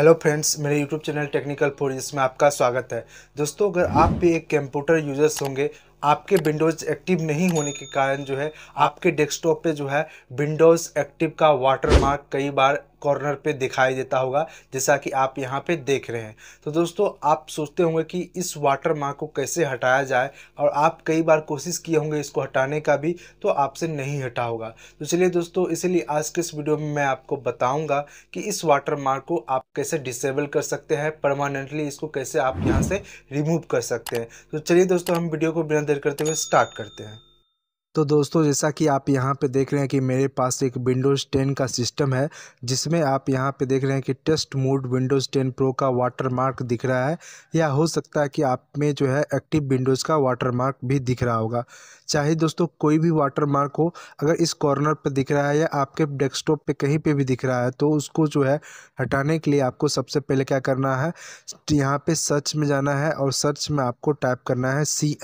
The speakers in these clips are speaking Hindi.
हेलो फ्रेंड्स मेरे यूट्यूब चैनल टेक्निकल फोर में आपका स्वागत है दोस्तों अगर आप भी एक कंप्यूटर यूजर्स होंगे आपके विंडोज़ एक्टिव नहीं होने के कारण जो है आपके डेस्कटॉप पे जो है विंडोज़ एक्टिव का वाटरमार्क कई बार कॉर्नर पे दिखाई देता होगा जैसा कि आप यहाँ पे देख रहे हैं तो दोस्तों आप सोचते होंगे कि इस वाटर मार्क को कैसे हटाया जाए और आप कई बार कोशिश किए होंगे इसको हटाने का भी तो आपसे नहीं हटा होगा तो चलिए दोस्तों इसीलिए आज के इस वीडियो में मैं आपको बताऊँगा कि इस वाटर मार्क को आप कैसे डिसेबल कर सकते हैं परमानेंटली इसको कैसे आप यहाँ से रिमूव कर सकते हैं तो चलिए दोस्तों हम वीडियो को बिना देर करते हुए स्टार्ट करते हैं तो दोस्तों जैसा कि आप यहाँ पे देख रहे हैं कि मेरे पास एक विंडोज़ 10 का सिस्टम है जिसमें आप यहाँ पे देख रहे हैं कि टेस्ट मोड विंडोज़ 10 प्रो का वाटरमार्क दिख रहा है या हो सकता है कि आप में जो है एक्टिव विंडोज़ का वाटरमार्क भी दिख रहा होगा चाहे दोस्तों कोई भी वाटरमार्क हो अगर इस कॉर्नर पर दिख रहा है या आपके डेस्कटॉप पर कहीं पर भी दिख रहा है तो उसको जो है हटाने के लिए आपको सबसे पहले क्या करना है यहाँ पर सर्च में जाना है और सर्च में आपको टाइप करना है सी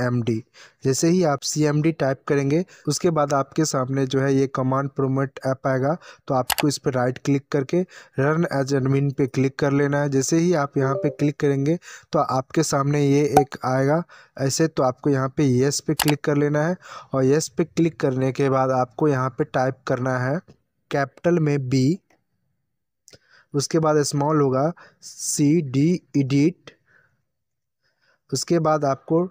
जैसे ही आप सी एम डी टाइप करेंगे उसके बाद आपके सामने जो है ये कमांड प्रोमोट ऐप आएगा तो आपको इस पर राइट क्लिक करके रन एज एडमिन पे क्लिक कर लेना है जैसे ही आप यहाँ पे क्लिक करेंगे तो आपके सामने ये एक आएगा ऐसे तो आपको यहाँ पे येस पे क्लिक कर लेना है और येस पे क्लिक करने के बाद आपको यहाँ पे टाइप करना है कैपिटल में बी उसके बाद स्मॉल होगा सी डी एडिट उसके बाद आपको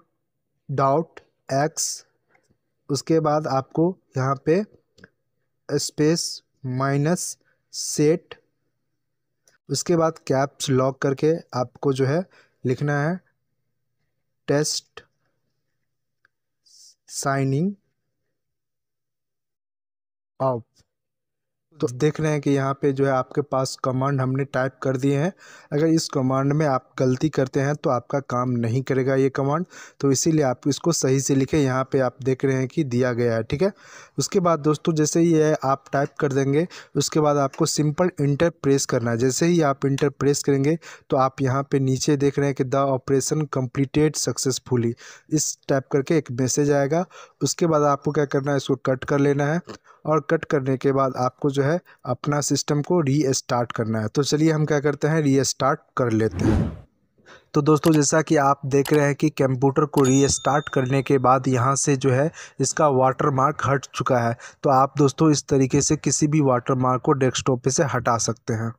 डाउट एक्स उसके बाद आपको यहाँ पे स्पेस माइनस सेट उसके बाद कैप्स लॉक करके आपको जो है लिखना है टेस्ट साइनिंग ऑफ तो देख रहे हैं कि यहाँ पे जो है आपके पास कमांड हमने टाइप कर दिए हैं अगर इस कमांड में आप गलती करते हैं तो आपका काम नहीं करेगा ये कमांड तो इसीलिए आप इसको सही से लिखें यहाँ पे आप देख रहे हैं कि दिया गया है ठीक है उसके बाद दोस्तों जैसे ही है आप टाइप कर देंगे उसके बाद आपको सिंपल इंटर प्रेस करना है जैसे ही आप इंटर प्रेस करेंगे तो आप यहाँ पर नीचे देख रहे हैं कि द ऑपरेशन कम्प्लीटेड सक्सेसफुली इस टाइप करके एक मैसेज आएगा उसके बाद आपको क्या करना है इसको कट कर लेना है और कट करने के बाद आपको जो है है अपना सिस्टम को रीस्टार्ट करना है तो चलिए हम क्या करते हैं रीस्टार्ट कर लेते हैं तो दोस्तों जैसा कि आप देख रहे हैं कि कंप्यूटर को रीस्टार्ट करने के बाद यहाँ से जो है इसका वाटर मार्क हट चुका है तो आप दोस्तों इस तरीके से किसी भी वाटर मार्क को डेस्कटॉप पे से हटा सकते हैं